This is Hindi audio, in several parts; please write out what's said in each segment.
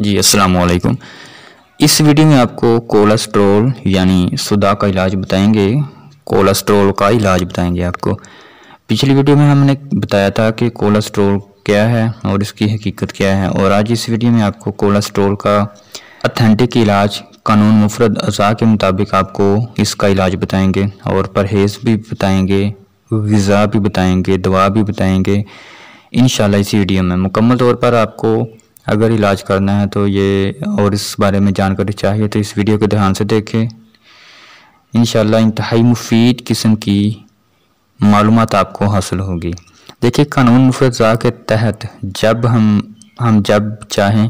जी वालेकुम इस वीडियो में आपको कोलेस्ट्रोल यानी सुधा का इलाज बताएंगे कोलेस्ट्रोल का इलाज बताएंगे आपको पिछली वीडियो में हमने बताया था कि कोलेस्ट्रोल क्या है और इसकी हकीकत क्या है और आज इस वीडियो में आपको कोलेस्ट्रोल का अथेंटिक इलाज कानून मुफरद अज़ा के मुताबिक आपको इसका इलाज बताएंगे और परहेज़ भी बताएंगे गज़ा भी बताएंगे दवा भी बताएंगे इन इस वीडियो में मुकम्मल तौर पर आपको अगर इलाज करना है तो ये और इस बारे में जानकारी चाहिए तो इस वीडियो को ध्यान से देखें इन इंतहाई मुफीद किस्म की मालूम आपको हासिल होगी देखिए कानून फजा के तहत जब हम हम जब चाहें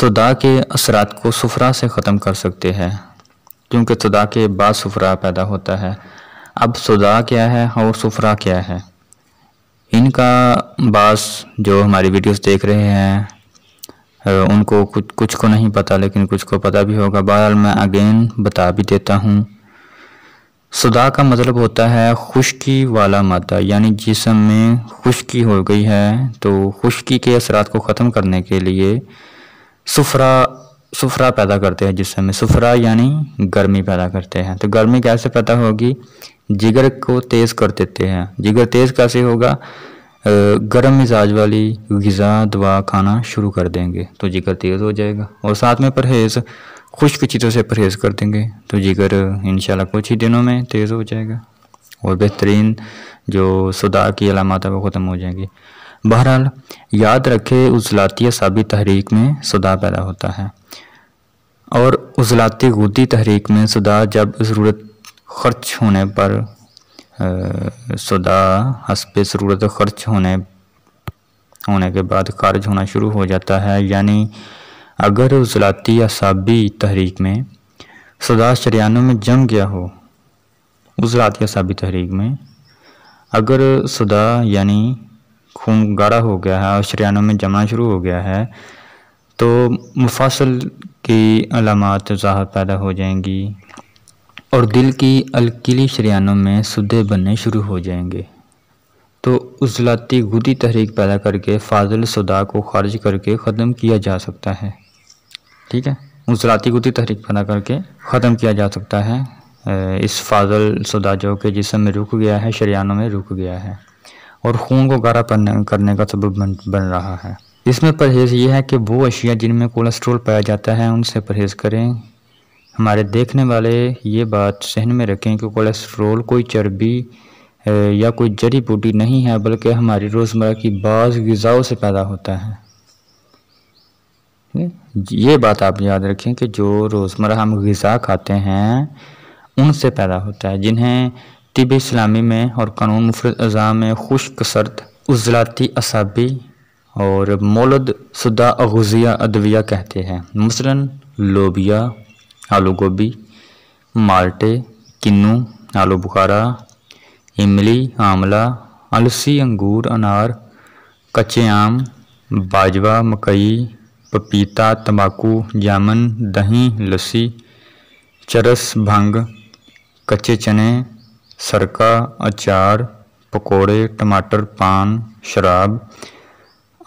सदा के असरात को सफरा से ख़त्म कर सकते हैं क्योंकि सदा के बाद सफरा पैदा होता है अब सदा क्या है और सफरा क्या है इनका बास जो हमारी वीडियोस देख रहे हैं उनको कुछ कुछ को नहीं पता लेकिन कुछ को पता भी होगा बहरहाल मैं अगेन बता भी देता हूँ सुदा का मतलब होता है खुश्की वाला मादा यानी जिसम में खुश्की हो गई है तो खुश्की के असरात को ख़त्म करने के लिए सफरा सफरा पैदा करते हैं जिसम में सफरा यानी गर्मी पैदा करते हैं तो गर्मी कैसे पैदा होगी जिगर को तेज़ कर देते हैं जिगर तेज़ कैसे होगा गर्म मिजाज वाली गज़ा दवा खाना शुरू कर देंगे तो जिगर तेज़ हो जाएगा और साथ में परहेज़ खुश्क चीज़ों से परहेज़ कर देंगे तो जिगर इन कुछ ही दिनों में तेज़ हो जाएगा और बेहतरीन जो सदा की अलामत है वो ख़त्म हो जाएंगी बहरहाल याद रखें उजलाती साबी तहरीक में सुधा पैदा होता है और उजलाती गुदी तहरीक में सुधा जब ज़रूरत खर्च होने पर सदा हसब ज़रूरत खर्च होने होने के बाद खारिज होना शुरू हो जाता है यानी अगर उजलाती असाबी तहरीक में सदा शरियानों में जम गया हो उजलाती असाबी तहरीक में अगर सदा यानी खून गाढ़ा हो गया है और शरियानों में जमना शुरू हो गया है तो मुफासल की अलामत ज़ाहर पैदा हो जाएंगी और दिल की अलकीली शरियानों में सुधे बनने शुरू हो जाएंगे तो उजलाती गुदी तहरीक पैदा करके फाजिल सदा को खारिज करके ख़त्म किया जा सकता है ठीक है उजलाती गुदी तहरीक पैदा करके ख़त्म किया जा सकता है इस फाजल सदा जो कि जिसम में रुक गया है शरियानों में रुक गया है और खून को गारा करने का सबब बन रहा है इसमें परहेज़ यह है कि वो अशिया जिनमें कोलेस्ट्रोल पाया जाता है उनसे परहेज़ करें हमारे देखने वाले ये बात सहन में रखें कि कोलेस्ट्रोल कोई चर्बी या कोई जड़ी बूटी नहीं है बल्कि हमारी रोज़मर्रा की बाज़ गज़ाओं से पैदा होता है ये बात आप याद रखें कि जो रोज़मर्रा हम गज़ा खाते हैं उनसे पैदा होता है जिन्हें तिब इस्लामी में और कानून मुफर अज़ा में खुश्क सर्द उजलाती असाबी और मोलद शुदा अगज़िया अदविया कहते हैं मसला लोबिया आलू गोभी माल्टे किन्नू आलू बुखारा इमली आंवला अलसी अंगूर अनार कच्चे आम बाजवा मकई पपीता तंबाकू जामुन दही लस्सी चरस भंग कच्चे चने सरका अचार पकोड़े टमाटर पान शराब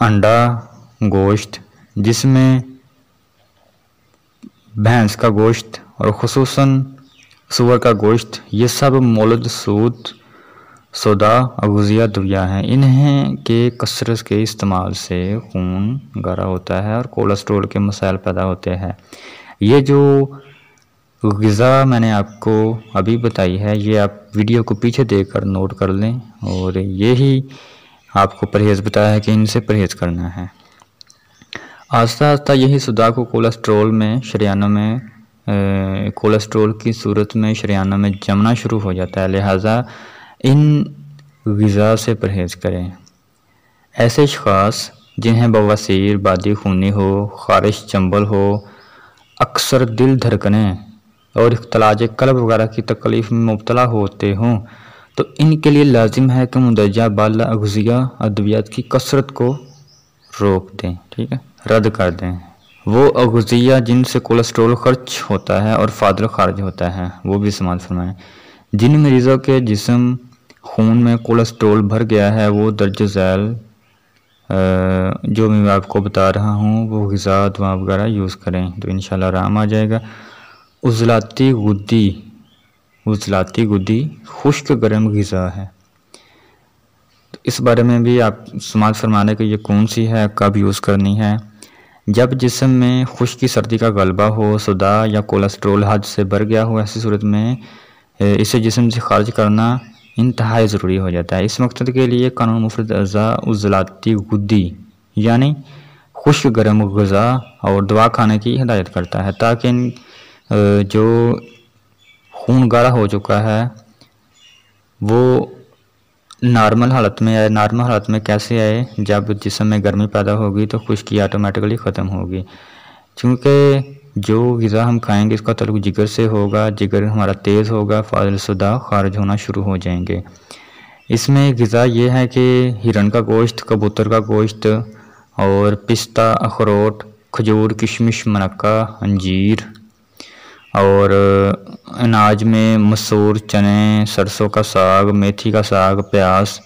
अंडा गोश्त जिसमें भैंस का गोश्त और खसूस सुअर का गोश्त ये सब मोलद सूद सौदा अगुजिया दुविया हैं इन्हें के कसरत के इस्तेमाल से खून गारा होता है और कोलेस्ट्रोल के मसाइल पैदा होते हैं ये जो गज़ा मैंने आपको अभी बताई है ये आप वीडियो को पीछे देख कर नोट कर लें और यही आपको परहेज़ बताया है कि इनसे परहेज़ करना है आस्ता आस्ता यही सुधा को कोलेस्ट्रोल में शरियानों में कोलेस्ट्रोल की सूरत में शरियानों में जमना शुरू हो जाता है लिहाजा इन गज़ा से परहेज़ करें ऐसे अशास जिन्हें बवासीर बादी खूनी हो ख़ारिश चंबल हो अक्सर दिल धड़कने और इख्तलाज कलब वगैरह की तकलीफ़ में मुबतला होते हों तो इनके लिए लाजिम है कि मुदर्जा बाला अगजिया अद्वियात की कसरत को रोक दें ठीक है रद्द कर दें वो अगजिया जिनसे कोलेस्ट्रोल खर्च होता है और फादर खारज होता है वो भी इस्तेमाल फरमाएँ जिन मरीज़ों के जिसम खून में कोलेस्ट्रोल भर गया है वो दर्ज झैल जो मैं आपको बता रहा हूँ वो गज़ा दुआ वगैरह यूज़ करें तो इन आराम आ जाएगा उजलाती गुद्दी उजलाती गुद्दी खुश्क गर्म गज़ा है तो इस बारे में भी आप समाज फरमाने की ये कौन सी है कब यूज़ करनी है जब जिसम में खुश्की सर्दी का गलबा हो सदा या कोलेस्ट्रोल हद से भर गया हो ऐसी सूरत में इसे जिसम से खारिज करना इंतहा ज़रूरी हो जाता है इस मकसद के लिए कानून मुफरद अज़ा उजलाती गुद्दी यानी खुश्क गर्म गज़ा और दवा खाने की हिदायत करता है ताकि जो खून गाढ़ा हो चुका है वो नॉर्मल हालत में आए नॉर्मल हालत में कैसे आए जब जिसम में गर्मी पैदा होगी तो खुश्की ऑटोमेटिकली ख़त्म होगी चूँकि जो गज़ा हम खाएंगे इसका तलुक जिगर से होगा जिगर हमारा तेज़ होगा फाजलसदा खारिज होना शुरू हो जाएंगे इसमें गज़ा ये है कि हिरण का गोश्त कबूतर का गोश्त और पिस्ता अखरोट खजूर किशमिश मनक्का अंजीर और अनाज में मसूर चने सरसों का साग मेथी का साग प्याज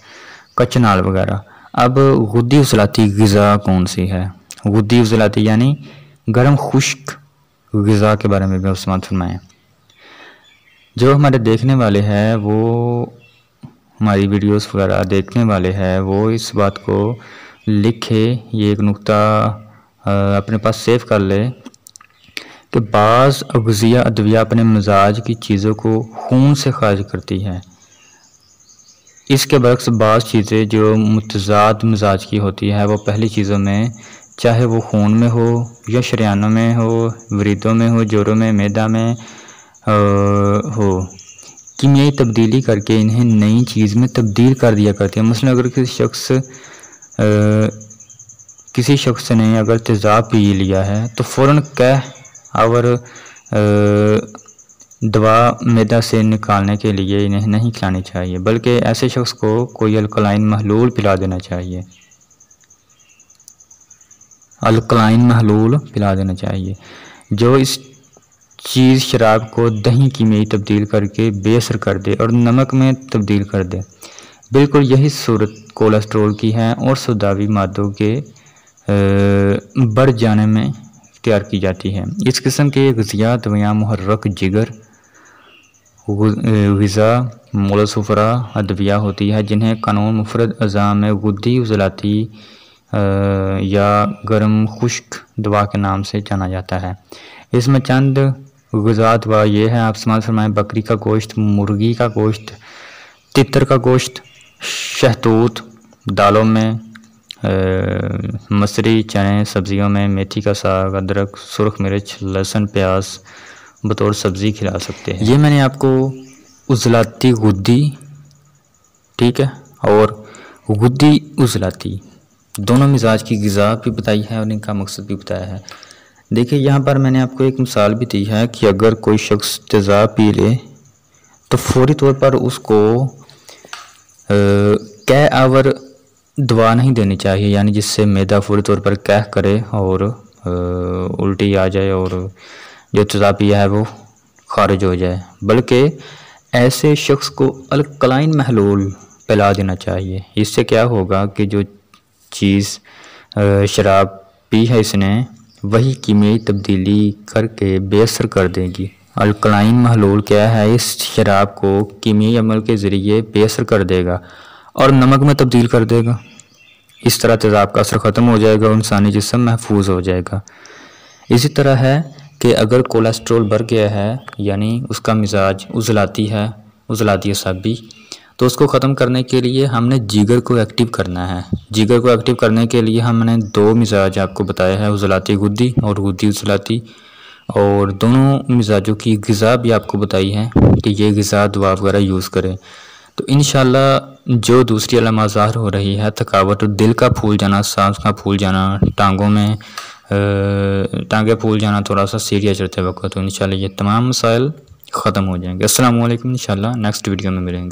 कचनाल वगैरह अब गुदी उजलाती गज़ा कौन सी है गुदी उजलाती यानी गर्म खुश्क गज़ा के बारे में भी उसमत फरमाएँ जो हमारे देखने वाले हैं वो हमारी वीडियोस वगैरह देखने वाले हैं वो इस बात को लिखे ये एक नुक्ता अपने पास सेव कर ले कि बाज़ अगजिया अदविया अपने मजाज की चीज़ों को खून से खारिज करती हैं इसके बरक्स बाज़ चीज़ें जो मतजाद मजाज की होती हैं वो पहली चीज़ों में चाहे वो खून में हो या शरियानों में हो वरीदों में हो जोरों में मैदा में आ, हो कीमियाई तब्दीली करके इन्हें नई चीज़ में तब्दील कर दिया करती है मसलन अगर किसी शख्स किसी शख्स ने अगर तेज़ाब पी लिया है तो फ़ौर कह और दवा मैदा से निकालने के लिए इन्हें नहीं खिलानी चाहिए बल्कि ऐसे शख्स को कोई अल्कलाइन महलूल पिला देना चाहिए अल्कलाइन महलूल पिला देना चाहिए जो इस चीज़ शराब को दही की में तब्दील करके बेसर कर दे और नमक में तब्दील कर दे बिल्कुल यही सूरत कोलेस्ट्रोल की है और सुदावी मादों के बढ़ जाने में तैयार की जाती है इस किस्म के गजियात वया मुहर्रक जिगर गज़ा मोलसफरा अदविया होती है जिन्हें कानून मुफरद अज़ा में गुद्दी उजलाती या गर्म खुश्क दवा के नाम से जाना जाता है इसमें चंद गजात दवा ये है आप समाज फरमाएँ बकरी का गोश्त मुर्गी का गोश्त तितर का गोश्त शहतूत दालों में मसरी चने सब्ज़ियों में मेथी का साग अदरक सुरख मिर्च लहसुन प्याज बतौर सब्ज़ी खिला सकते हैं ये मैंने आपको उजलाती गुद्दी ठीक है और गुद्दी उजलाती दोनों मिजाज की गज़ा भी बताई है और इनका मकसद भी बताया है देखिए यहाँ पर मैंने आपको एक मिसाल भी दी है कि अगर कोई शख्स तेज़ाब पी ले तो फौरी तौर पर उसको कै आवर दवा नहीं देनी चाहिए यानी जिससे मैदा फूरी तौर पर कह करे और उल्टी आ जाए और जो तजापिया है वो खारिज हो जाए बल्कि ऐसे शख्स को अलकलाइन महलूल पिला देना चाहिए इससे क्या होगा कि जो चीज़ शराब पी है इसने वही कीमियाई तब्दीली करके बेसर कर देगी अल्कलाइन महलूल क्या है इस शराब को कीमियाई अमल के ज़रिए बेसर कर देगा और नमक में तब्दील कर देगा इस तरह तेज़ाब का असर ख़त्म हो जाएगा और इंसानी जिसम महफूज हो जाएगा इसी तरह है कि अगर कोलेस्ट्रोल बढ़ गया है यानी उसका मिजाज उजलाती है उजलाती है तो उसको ख़त्म करने के लिए हमने जीगर को एक्टिव करना है जीगर को एक्टिव करने के लिए हमने दो मिजाज आपको बताया है उजलाती गुद्दी और गुद्दी उजलाती और दोनों मिजाजों की गज़ा भी आपको बताई है कि ये गज़ा दवा वगैरह यूज़ करें तो इन जो दूसरी अलामत ज़ाहिर हो रही है थकावट दिल का फूल जाना सांस का फूल जाना टांगों में टांगे फूल जाना थोड़ा सा सीरिया चढ़ते वक्त तो इन ये तमाम मसाइल ख़त्म हो जाएंगे असलम इन नेक्स्ट वीडियो में मिलेंगे